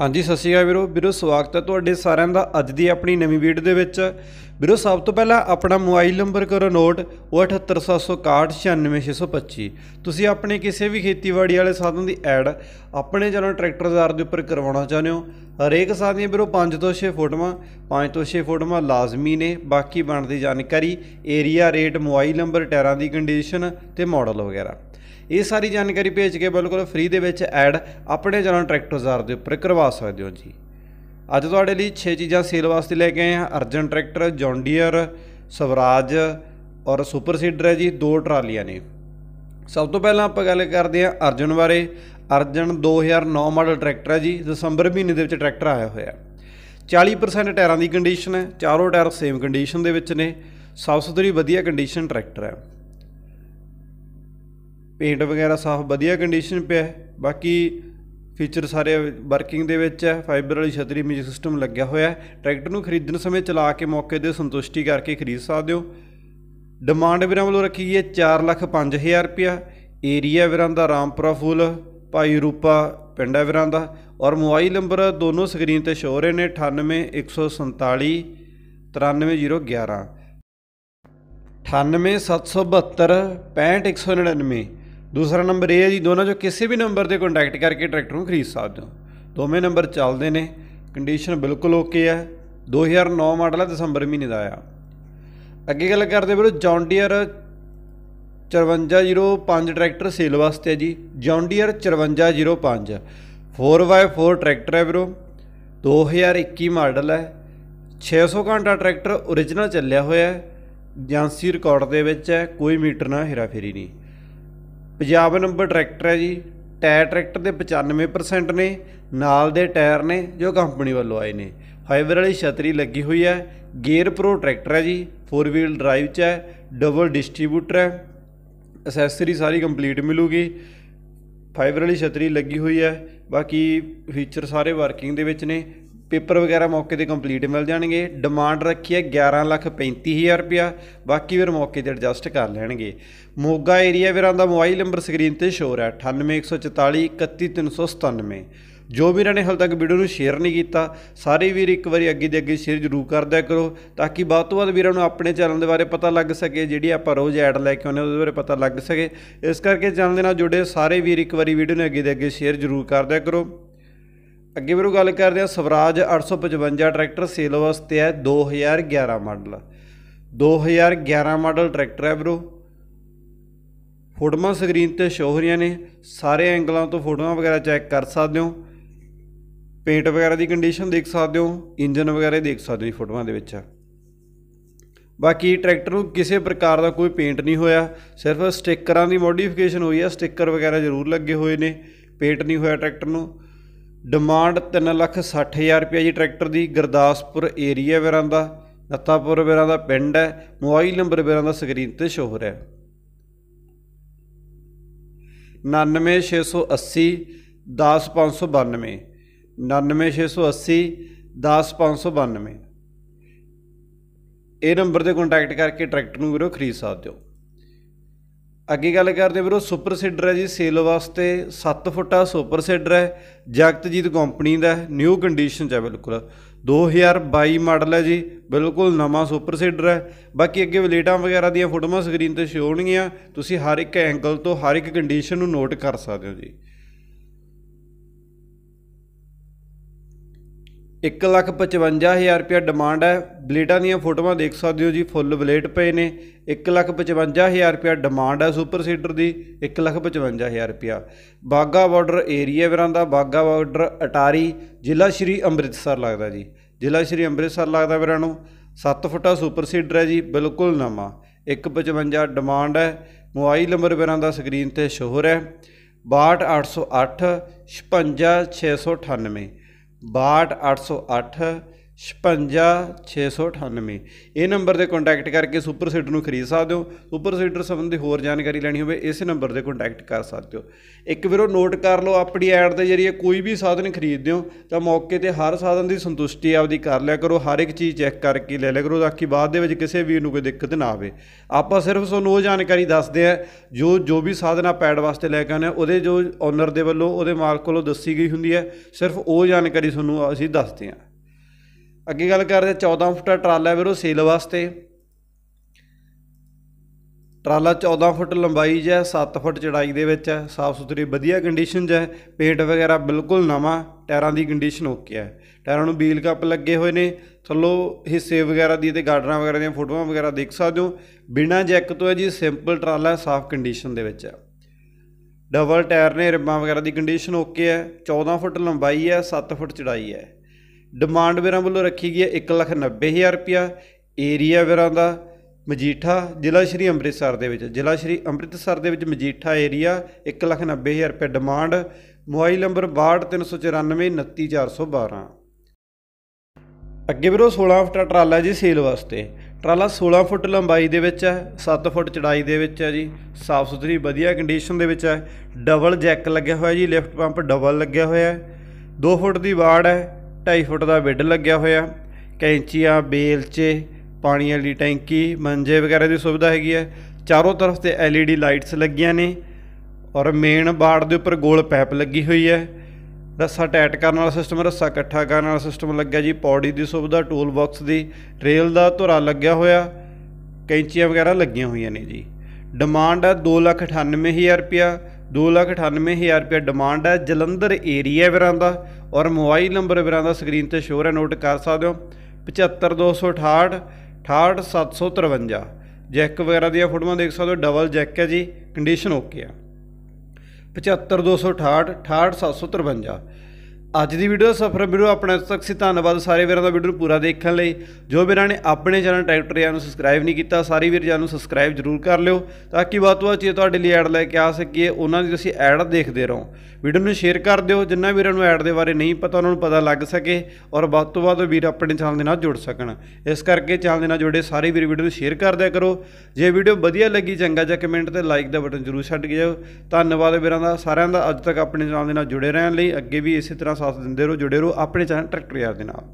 ਹਾਂਜੀ ਸਤਿ ਸ਼੍ਰੀ ਅਕਾਲ ਵੀਰੋ ਵੀਰੋ ਸਵਾਗਤ ਹੈ ਤੁਹਾਡੇ ਸਾਰਿਆਂ ਦਾ ਅੱਜ ਦੀ ਆਪਣੀ ਨਵੀਂ ਵੀਡੀਓ ਦੇ ਵਿੱਚ ਵੀਰੋ ਸਭ ਤੋਂ ਪਹਿਲਾਂ ਆਪਣਾ ਮੋਬਾਈਲ ਨੰਬਰ ਕਰੋ ਨੋਟ 7876196625 ਤੁਸੀਂ ਆਪਣੇ ਕਿਸੇ ਵੀ ਖੇਤੀਬਾੜੀ ਵਾਲੇ ਸਾਧਨ ਦੀ ਐਡ ਆਪਣੇ ਜਨਰਲ ਟਰੈਕਟਰ ਆਰ ਦੇ ਉੱਪਰ ਕਰਵਾਉਣਾ ਚਾਹੁੰਦੇ ਹੋ ਹਰੇਕ ਸਾਧਨ ਵੀਰੋ 5 ਤੋਂ 6 ਫੋਟੋਆਂ 5 ਤੋਂ 6 ਫੋਟੋਆਂ ਲਾਜ਼ਮੀ ਨੇ ਬਾਕੀ ਬਣਦੀ ਜਾਣਕਾਰੀ ਏਰੀਆ ਰੇਟ ਮੋਬਾਈਲ ਨੰਬਰ ਟਾਇਰਾਂ ਦੀ ਕੰਡੀਸ਼ਨ ਤੇ ਮਾਡਲ ਵਗੈਰਾ ਇਹ ਸਾਰੀ ਜਾਣਕਾਰੀ ਭੇਜ ਕੇ ਬਿਲਕੁਲ ਫ੍ਰੀ ਦੇ ਵਿੱਚ ਐਡ ਆਪਣੇ ਜਨਰਲ ਟਰੈਕਟਰ ਜ਼ਾਰ ਦੇ ਉੱਪਰ ਕਰਵਾ ਸਕਦੇ ਹੋ ਜੀ ਅੱਜ ਤੁਹਾਡੇ ਲਈ 6 ਚੀਜ਼ਾਂ ਸੇਲ ਵਾਸਤੇ ਲੈ ਕੇ ਆਏ ਹਾਂ Arjun tractor John Deere Swaraj ਔਰ ਸੁਪਰ ਸੀਡਰ ਹੈ ਜੀ ਦੋ ਟਰਾਲੀਆਂ ਨੇ ਸਭ ਤੋਂ ਪਹਿਲਾਂ ਆਪਾਂ ਗੱਲ ਕਰਦੇ ਹਾਂ ਅਰਜਨ ਬਾਰੇ ਅਰਜਨ 2009 ਮਾਡਲ ਟਰੈਕਟਰ ਹੈ ਜੀ ਦਸੰਬਰ ਮਹੀਨੇ ਦੇ ਵਿੱਚ ਟਰੈਕਟਰ ਆਇਆ ਹੋਇਆ 40% ਟਾਇਰਾਂ ਦੀ ਕੰਡੀਸ਼ਨ ਹੈ ਚਾਰੋਂ ਟਾਇਰ ਸੇਮ ਕੰਡੀਸ਼ਨ ਦੇ ਵਿੱਚ ਨੇ ਸਭ ਸਬਸਿਡਰੀ ਵਧੀਆ ਕੰਡੀਸ਼ਨ ਟਰੈਕਟਰ ਹੈ ਪੇਂਟ ਵਗੈਰਾ ਸਾਫ਼ ਵਧੀਆ ਕੰਡੀਸ਼ਨ ਪਿਆ ਬਾਕੀ ਫੀਚਰ ਸਾਰੇ ਵਰਕਿੰਗ ਦੇ ਵਿੱਚ ਹੈ ਫਾਈਬਰ ਵਾਲੀ ਛਤਰੀ ਮਿਊਜ਼ਿਕ ਸਿਸਟਮ ਲੱਗਿਆ ਹੋਇਆ ਹੈ ਟਰੈਕਟਰ ਨੂੰ ਖਰੀਦਣ ਸਮੇਂ ਚਲਾ ਕੇ ਮੌਕੇ ਦੇ ਸੰਤੁਸ਼ਟੀ ਕਰਕੇ ਖਰੀਦ ਸਕਦੇ ਹੋ ਡਿਮਾਂਡ ਵੀਰਾਂ ਵੱਲੋਂ ਰੱਖੀ ਗਈ ਹੈ 405000 ਰੁਪਇਆ ਏਰੀਆ ਵੀਰਾਂ ਦਾ ਰਾਮਪੁਰਾ ਫੂਲ ਭਾਈ ਰੂਪਾ ਪਿੰਡ ਹੈ ਵੀਰਾਂ ਦਾ ਔਰ ਮੋਬਾਈਲ ਨੰਬਰ ਦੋਨੋਂ ਸਕਰੀਨ ਤੇ ਸ਼ੋ ਰਹੇ ਨੇ 98147 93011 98772 65199 ਦੂਸਰਾ ਨੰਬਰ ਇਹ ਹੈ ਜੀ ਦੋਨਾਂ ਚੋਂ ਕਿਸੇ ਵੀ ਨੰਬਰ ਤੇ ਕੰਟੈਕਟ ਕਰਕੇ ਟਰੈਕਟਰ ਨੂੰ ਖਰੀਦ ਸਕਦੇ ਹੋ ਦੋਵੇਂ ਨੰਬਰ ਚੱਲਦੇ ਨੇ ਕੰਡੀਸ਼ਨ ਬਿਲਕੁਲ ਓਕੇ ਹੈ 2009 ਮਾਡਲ ਹੈ ਦਸੰਬਰ ਮਹੀਨੇ ਦਾ ਆਇਆ ਅੱਗੇ ਗੱਲ ਕਰਦੇ ਵੀਰੋ ਜੌਂਡੀਅਰ 5405 ਟਰੈਕਟਰ ਸੇਲ ਵਾਸਤੇ ਹੈ ਜੀ ਜੌਂਡੀਅਰ 5405 4x4 ਟਰੈਕਟਰ ਹੈ ਵੀਰੋ 2021 ਮਾਡਲ ਹੈ 600 ਘੰਟਾ ਟਰੈਕਟਰ origignal ਚੱਲਿਆ ਹੋਇਆ ਹੈ ਜਾਂਸੀ ਰਿਕਾਰਡ ਦੇ ਵਿੱਚ ਹੈ ਕੋਈ ਮੀਟਰ ਨਾ ਫੇਰੀ ਨਹੀਂ ਪੰਜਾਬ ਨੰਬਰ ਟਰੈਕਟਰ ਹੈ ਜੀ ਟਾਇਰ ਟਰੈਕਟਰ ਦੇ 95% ਨੇ ਨਾਲ ਦੇ ਟਾਇਰ ਨੇ ਜੋ ਕੰਪਨੀ ਵੱਲੋਂ ਆਏ ਨੇ ਫਾਈਬਰ ਵਾਲੀ ਛਤਰੀ ਲੱਗੀ ਹੋਈ ਹੈ ਗੇਅਰ ਪ੍ਰੋ ਟਰੈਕਟਰ ਹੈ ਜੀ 4 ਵੀਲ ਡਰਾਈਵ 'ਚ ਹੈ ਡਬਲ ਡਿਸਟ੍ਰੀਬਿਊਟਰ ਹੈ ਐਕਸੈਸਰੀ ਸਾਰੀ ਕੰਪਲੀਟ ਮਿਲੂਗੀ ਫਾਈਬਰ ਵਾਲੀ ਛਤਰੀ ਲੱਗੀ ਹੋਈ ਹੈ ਬਾਕੀ ਫੀਚਰ ਸਾਰੇ ਵਰਕਿੰਗ ਦੇ ਵਿੱਚ ਨੇ ਪੇਪਰ ਵਗੈਰਾ ਮੌਕੇ ਤੇ ਕੰਪਲੀਟ ਮਿਲ ਜਾਣਗੇ ਡਿਮਾਂਡ ਰੱਖੀ ਹੈ 11 ਲੱਖ ਰੁਪਿਆ ਬਾਕੀ ਵੀਰ ਮੌਕੇ ਤੇ ਐਡਜਸਟ ਕਰ ਲੈਣਗੇ ਮੋਗਾ ਏਰੀਆ ਵੀਰਾਂ ਦਾ ਮੋਬਾਈਲ ਨੰਬਰ ਸਕਰੀਨ ਤੇ ਸ਼ੋਰ ਹੈ 981441 31397 ਜੋ ਵੀਰਾਂ ਨੇ ਹਾਲ ਤੱਕ ਵੀਡੀਓ ਨੂੰ ਸ਼ੇਅਰ ਨਹੀਂ ਕੀਤਾ ਸਾਰੇ ਵੀਰ ਇੱਕ ਵਾਰੀ ਅੱਗੇ ਦੇ ਅੱਗੇ ਸ਼ੇਅਰ ਜ਼ਰੂਰ ਕਰ ਦਿਆ ਕਰੋ ਤਾਂ ਕਿ ਬਾਅਦ ਤੋਂ ਬਾਅਦ ਵੀਰਾਂ ਨੂੰ ਆਪਣੇ ਚੈਨਲ ਦੇ ਬਾਰੇ ਪਤਾ ਲੱਗ ਸਕੇ ਜਿਹੜੀ ਆਪਾਂ ਰੋਜ਼ ਐਡ ਲੈ ਕੇ ਆਉਂਦੇ ਉਹਦੇ ਬਾਰੇ ਪਤਾ ਲੱਗ ਸਕੇ ਇਸ ਕਰਕੇ ਚੈਨਲ ਦੇ ਨਾਲ ਜੁੜੇ ਸਾਰੇ ਵੀਰ ਇੱਕ ਵਾਰੀ ਵੀਡੀਓ ਨੂੰ ਅੱਗੇ ਦੇ ਅੱਗੇ ਸ਼ੇਅਰ ਜ਼ਰੂਰ ਕਰ ਦਿਆ ਕਰੋ ਅੱਗੇ ਵੀਰੋ ਗੱਲ ਕਰਦੇ ਹਾਂ ਸਵਰਾਜ 855 ਟਰੈਕਟਰ ਸੇਲ ਵਾਸਤੇ ਹੈ 2011 ਮਾਡਲ 2011 ਮਾਡਲ ਟਰੈਕਟਰ ਹੈ ਵੀਰੋ ਫੋਟੋਆਂ ਸਕਰੀਨ ਤੇ ਸ਼ੋ ਹੋ ਰਹੀਆਂ ਨੇ ਸਾਰੇ ਐਂਗਲਾਂ ਤੋਂ ਫੋਟੋਆਂ ਵਗੈਰਾ ਚੈੱਕ ਕਰ ਸਕਦੇ ਹੋ ਪੇਂਟ ਵਗੈਰਾ ਦੀ ਕੰਡੀਸ਼ਨ ਦੇਖ ਸਕਦੇ ਹੋ ਇੰਜਨ ਵਗੈਰਾ ਦੇਖ ਸਕਦੇ ਹੋ ਫੋਟੋਆਂ ਦੇ ਵਿੱਚ ਬਾਕੀ ਟਰੈਕਟਰ ਨੂੰ ਕਿਸੇ ਪ੍ਰਕਾਰ ਦਾ ਕੋਈ ਪੇਂਟ ਨਹੀਂ ਹੋਇਆ ਸਿਰਫ ਸਟਿੱਕਰਾਂ ਦੀ ਮੋਡੀਫਿਕੇਸ਼ਨ ਹੋਈ ਹੈ ਸਟicker ਵਗੈਰਾ ਜ਼ਰੂਰ ਲੱਗੇ ਹੋਏ ਨੇ ਪੇਂਟ ਨਹੀਂ ਹੋਇਆ ਟਰੈਕਟਰ ਨੂੰ ਡਿਮਾਂਡ 3 ਲੱਖ 60000 ਰੁਪਏ ਜੀ ਟਰੈਕਟਰ ਦੀ ਗੁਰਦਾਸਪੁਰ ਏਰੀਆ ਵੀਰਾਂ ਦਾ ਨੱਤਾਪੁਰ ਵੀਰਾਂ ਦਾ ਪਿੰਡ ਹੈ ਮੋਬਾਈਲ ਨੰਬਰ ਵੀਰਾਂ ਦਾ ਸਕਰੀਨ ਤੇ ਸ਼ੋ ਹੋ ਰਿਹਾ 99680 10592 99680 10592 ਇਹ ਨੰਬਰ ਤੇ ਕੰਟੈਕਟ ਕਰਕੇ ਟਰੈਕਟਰ ਨੂੰ ਵੀਰੋ ਖਰੀਦ ਸਕਦੇ ਹੋ ਅੱਗੇ ਗੱਲ ਕਰਦੇ ਵੀਰੋ ਸੁਪਰ ਸੀਡਰ ਹੈ ਜੀ ਸੇਲ ਵਾਸਤੇ 7 ਫੁੱਟਾ ਸੁਪਰ ਸੀਡਰ ਹੈ ਜਗਤਜੀਤ ਕੰਪਨੀ ਦਾ ਨਿਊ ਕੰਡੀਸ਼ਨ ਚ ਹੈ ਬਿਲਕੁਲ 2022 ਮਾਡਲ ਹੈ ਜੀ ਬਿਲਕੁਲ ਨਵਾਂ ਸੁਪਰ ਸੀਡਰ ਹੈ ਬਾਕੀ ਅੱਗੇ ਵਲੇਟਾਂ ਵਗੈਰਾ ਦੀਆਂ ਫੋਟੋਆਂ ਸਕਰੀਨ ਤੇ ਸ਼ੋ ਹੋਣਗੀਆਂ ਤੁਸੀਂ ਹਰ ਇੱਕ ਐਂਗਲ ਤੋਂ ਹਰ ਇੱਕ ਕੰਡੀਸ਼ਨ ਨੂੰ ਨੋਟ ਕਰ ਸਕਦੇ ਹੋ ਜੀ 155000 ਰੁਪਿਆ ਡਿਮਾਂਡ ਹੈ ਬਲੇਡਾਂ ਦੀਆਂ ਫੋਟੋਆਂ ਦੇਖ ਸਕਦੇ ਹੋ ਜੀ ਫੁੱਲ ਬਲੇਡ ਪਏ ਨੇ 155000 ਰੁਪਿਆ ਡਿਮਾਂਡ ਹੈ ਸੁਪਰ ਸੀਡਰ ਦੀ 155000 ਰੁਪਿਆ ਬਾਗਾ ਬਾਰਡਰ ਏਰੀਆ ਵੀਰਾਂ ਦਾ ਬਾਗਾ ਬਾਰਡਰ ਅਟਾਰੀ ਜ਼ਿਲ੍ਹਾ ਸ਼੍ਰੀ ਅੰਮ੍ਰਿਤਸਰ ਲੱਗਦਾ ਜੀ ਜ਼ਿਲ੍ਹਾ ਸ਼੍ਰੀ ਅੰਮ੍ਰਿਤਸਰ ਲੱਗਦਾ ਵੀਰਾਂ ਨੂੰ 7 ਫੁੱਟਾ ਸੁਪਰ ਸੀਡਰ ਹੈ ਜੀ ਬਿਲਕੁਲ ਨਵਾਂ 155 ਡਿਮਾਂਡ ਹੈ ਮੋਬਾਈਲ ਨੰਬਰ ਵੀਰਾਂ ਦਾ ਸਕਰੀਨ ਤੇ ਸ਼ੋਹਰ ਹੈ 62808 56698 ਬਾਹਠ ਅੱਠ ਸੌ ਅੱਠ 55698 ਇਹ ਨੰਬਰ ਤੇ ਕੰਟੈਕਟ ਕਰਕੇ ਸੁਪਰ ਸੀਡਰ ਨੂੰ ਖਰੀਦ ਸਕਦੇ ਹੋ ਸੁਪਰ ਸੀਡਰ ਸੰਬੰਧੀ ਹੋਰ ਜਾਣਕਾਰੀ ਲੈਣੀ ਹੋਵੇ ਇਸੇ ਨੰਬਰ ਤੇ ਕੰਟੈਕਟ ਕਰ ਸਕਦੇ ਹੋ ਇੱਕ ਵੀਰੋ ਨੋਟ ਕਰ ਲਓ ਆਪਣੀ ਐਡ ਦੇ ਜਰੀਏ ਕੋਈ ਵੀ ਸਾਧਨ ਖਰੀਦਦੇ ਹੋ ਤਾਂ ਮੌਕੇ ਤੇ ਹਰ ਸਾਧਨ ਦੀ ਸੰਤੁਸ਼ਟੀ ਆਪਦੀ ਕਰ ਲਿਆ ਕਰੋ ਹਰ ਇੱਕ ਚੀਜ਼ ਚੈੱਕ ਕਰਕੇ ਲੈ ਲਿਆ ਕਰੋ ਤਾਂ ਕਿ ਬਾਅਦ ਦੇ ਵਿੱਚ ਕਿਸੇ ਵੀਰ ਨੂੰ ਕੋਈ ਦਿੱਕਤ ਨਾ ਆਵੇ ਆਪਾਂ ਸਿਰਫ ਤੁਹਾਨੂੰ ਉਹ ਜਾਣਕਾਰੀ ਦੱਸਦੇ ਆ ਜੋ ਜੋ ਵੀ ਸਾਧਨ ਆ ਪੈਡ ਵਾਸਤੇ ਲੈ ਕੇ ਆਨੇ ਉਹਦੇ ਜੋ ਓਨਰ ਦੇ ਵੱਲੋਂ ਉਹਦੇ ਮਾਲਕ ਕੋਲੋਂ ਦੱਸੀ ਗਈ ਹੁੰਦੀ ਹੈ ਸਿਰਫ ਉਹ ਜਾਣਕਾਰੀ ਤੁਹਾਨੂੰ ਅਸੀਂ ਦੱਸਦੇ ਆ ਅੱਗੇ ਗੱਲ ਕਰਦੇ 14 ਫੁੱਟਾ ਟਰਾਲਾ ਵੀਰੋ ਸੇਲ ਵਾਸਤੇ ਟਰਾਲਾ 14 ਫੁੱਟ ਲੰਬਾਈ ਜੈ ਹੈ 7 ਫੁੱਟ ਚੜਾਈ ਦੇ ਵਿੱਚ ਹੈ ਸਾਫ ਸੁਥਰੀ ਵਧੀਆ ਕੰਡੀਸ਼ਨ ਜੈ ਹੈ ਪੇਂਟ ਵਗੈਰਾ ਬਿਲਕੁਲ ਨਵਾਂ ਟਾਇਰਾਂ ਦੀ ਕੰਡੀਸ਼ਨ ਓਕੇ ਹੈ ਟਾਇਰਾਂ ਨੂੰ ਬੀਲ ਕੱਪ ਲੱਗੇ ਹੋਏ ਨੇ ਥੱਲੋ ਹਿੱਸੇ ਵਗੈਰਾ ਦੀ ਤੇ ਗਾਰਡਰਾਂ ਵਗੈਰਾ ਦੀਆਂ ਫੋਟੋਆਂ ਵਗੈਰਾ ਦੇਖ ਸਕਦੇ ਹੋ ਬਿਨਾਂ ਜੈਕ ਤੋਂ ਹੈ ਜੀ ਸਿੰਪਲ ਟਰਾਲਾ ਸਾਫ ਕੰਡੀਸ਼ਨ ਦੇ ਵਿੱਚ ਹੈ ਡਬਲ ਟਾਇਰ ਨੇ ਰਿਬਾਂ ਵਗੈਰਾ ਦੀ ਕੰਡੀਸ਼ਨ ਓਕੇ ਹੈ 14 ਫੁੱਟ ਲੰਬਾਈ ਹੈ 7 ਫੁੱਟ ਚੜਾਈ ਹੈ ਡਿਮਾਂਡ ਵੀਰਾਂ ਵੱਲੋਂ ਰੱਖੀ ਗਈ ਹੈ 190000 ਰੁਪਿਆ ਏਰੀਆ ਵੀਰਾਂ ਦਾ ਮਜੀਠਾ ਜ਼ਿਲ੍ਹਾ ਸ਼੍ਰੀ ਅੰਮ੍ਰਿਤਸਰ ਦੇ ਵਿੱਚ ਜ਼ਿਲ੍ਹਾ ਸ਼੍ਰੀ ਅੰਮ੍ਰਿਤਸਰ ਦੇ ਵਿੱਚ ਮਜੀਠਾ ਏਰੀਆ 190000 ਰੁਪਏ ਡਿਮਾਂਡ ਮੋਬਾਈਲ ਨੰਬਰ 6239499412 ਅੱਗੇ ਵੀਰੋ 16 ਫੁੱਟ ਟਰਾਲਾ ਜੀ ਸੇਲ ਵਾਸਤੇ ਟਰਾਲਾ 16 ਫੁੱਟ ਲੰਬਾਈ ਦੇ ਵਿੱਚ ਹੈ 7 ਫੁੱਟ ਚੜਾਈ ਦੇ ਵਿੱਚ ਹੈ ਜੀ ਸਾਫ ਸੁਥਰੀ ਵਧੀਆ ਕੰਡੀਸ਼ਨ ਦੇ ਵਿੱਚ ਹੈ ਡਬਲ ਜੈਕ ਲੱਗਿਆ ਹੋਇਆ ਜੀ ਲਿਫਟ ਪੰਪ ਡਬਲ ਲੱਗਿਆ ਹੋਇਆ ਹੈ 2 ਫੁੱਟ ਦੀ ਬਾੜ ਹੈ 2.5 ਫੁੱਟ ਦਾ ਵਿੱਡ ਲੱਗਿਆ ਹੋਇਆ ਕੈਂਚੀਆਂ ਬੇਲਚੇ ਪਾਣੀ ਵਾਲੀ ਟੈਂਕੀ ਮੰਜੇ ਵਗੈਰਾ ਦੀ ਸੁਵਿਧਾ ਹੈਗੀ ਹੈ ਚਾਰੋਂ ਤਰਫ ਤੇ ਐਲਈਡੀ ਲਾਈਟਸ ਲੱਗੀਆਂ ਨੇ ਔਰ ਮੇਨ ਬਾੜ ਦੇ ਉੱਪਰ ਗੋਲ ਪਾਈਪ ਲੱਗੀ ਹੋਈ ਹੈ ਰੱਸਾ ਟਾਈਟ ਕਰਨ ਵਾਲਾ ਸਿਸਟਮ ਰੱਸਾ ਇਕੱਠਾ ਕਰਨ ਵਾਲਾ ਸਿਸਟਮ ਲੱਗਿਆ ਜੀ ਪੌੜੀ ਦੀ ਸੁਵਿਧਾ ਟੂਲ ਬਾਕਸ ਦੀ ਰੇਲ ਦਾ ਧੁਰਾ ਲੱਗਿਆ ਹੋਇਆ ਕੈਂਚੀਆਂ ਵਗੈਰਾ ਲੱਗੀਆਂ ਹੋਈਆਂ ਨੇ ਜੀ ਡਿਮਾਂਡ ਹੈ 298000 ਰੁਪਿਆ 298000 ਰੁਪਏ ਡਿਮਾਂਡ ਹੈ ਜਲੰਧਰ ਏਰੀਆ ਵੀਰਾਂ ਦਾ ਔਰ ਮੋਬਾਈਲ ਨੰਬਰ ਵੀਰਾਂ ਦਾ ਸਕਰੀਨ ਤੇ ਸ਼ੋਅ ਹੈ ਨੋਟ ਕਰ ਸਕਦੇ ਹੋ 75268 68753 ਜੈਕ ਵਗੈਰਾ ਦੀਆਂ ਫੋਟੋਆਂ ਦੇਖ ਸਕਦੇ ਹੋ ਡਬਲ ਜੈਕ ਹੈ ਜੀ ਕੰਡੀਸ਼ਨ ਓਕੇ ਆ 75268 68753 ਅੱਜ ਦੀ ਵੀਡੀਓ ਸਫਰ ਵੀਰੋ ਆਪਣਾ ਸਖਸੀ ਧੰਨਵਾਦ ਸਾਰੇ ਵੀਰਾਂ ਦਾ ਵੀਡੀਓ ਪੂਰਾ ਦੇਖਣ ਲਈ ਜੋ ਵੀਰਾਂ ਨੇ ਆਪਣੇ ਚੈਨਲ ਟਰੈਕਟਰ ਯਾਰ ਨੂੰ ਸਬਸਕ੍ਰਾਈਬ ਨਹੀਂ ਕੀਤਾ ਸਾਰੇ ਵੀਰ ਜਾਨ ਨੂੰ ਸਬਸਕ੍ਰਾਈਬ ਜ਼ਰੂਰ ਕਰ ਲਿਓ ਤਾਂ ਕਿ ਵੱਧ ਤੋਂ ਜੇ ਤੁਹਾਡੇ ਲਈ ਐਡ ਲੈ ਕੇ ਆ ਸਕੀਏ ਉਹਨਾਂ ਦੀ ਤੁਸੀਂ ਐਡ ਦੇਖਦੇ ਰਹੋ ਵੀਡੀਓ ਨੂੰ ਸ਼ੇਅਰ ਕਰ ਦਿਓ ਜਿੰਨਾ ਵੀਰਾਂ ਨੂੰ ਐਡ ਦੇ ਬਾਰੇ ਨਹੀਂ ਪਤਾ ਉਹਨਾਂ ਨੂੰ ਪਤਾ ਲੱਗ ਸਕੇ ਔਰ ਵੱਧ ਤੋਂ ਵੱਧ ਵੀਰ ਆਪਣੇ ਚੈਨਲ ਦੇ ਨਾਲ ਜੁੜ ਸਕਣ ਇਸ ਕਰਕੇ ਚੈਨਲ ਦੇ ਨਾਲ ਜੁੜੇ ਸਾਰੇ ਵੀਰ ਵੀਡੀਓ ਨੂੰ ਸ਼ੇਅਰ ਕਰ ਦਿਆ ਕਰੋ ਜੇ ਵੀਡੀਓ ਵਧੀਆ ਲੱਗੀ ਚੰਗਾ ਜਾਂ ਕਮੈਂਟ ਤੇ ਲਾਈਕ ਦਾ ਬਟਨ ਜ਼ਰੂਰ ਛੱਡ ਕੇ ਜਾਓ ਧੰਨਵਾਦ ਵੀਰਾਂ ਦਾ ਸਾਰਿਆਂ ਦਾ ਅੱਜ ਤੱਕ ਆਪਣੇ ਚੈਨਲ ਦੇ ਨਾਲ ਜੁੜੇ ਰਹਿਣ ਲਈ ਅੱਗੇ ਵੀ ਇਸੇ ਤਰ੍ਹਾਂ ਸਾਥ ਦਿੰਦੇ ਰਹੋ ਜੁੜੇ ਰਹੋ ਆਪਣੇ ਚੈਨਲ ਟਰੈਕਟਰ ਯਾਰ ਦੇ ਨਾਲ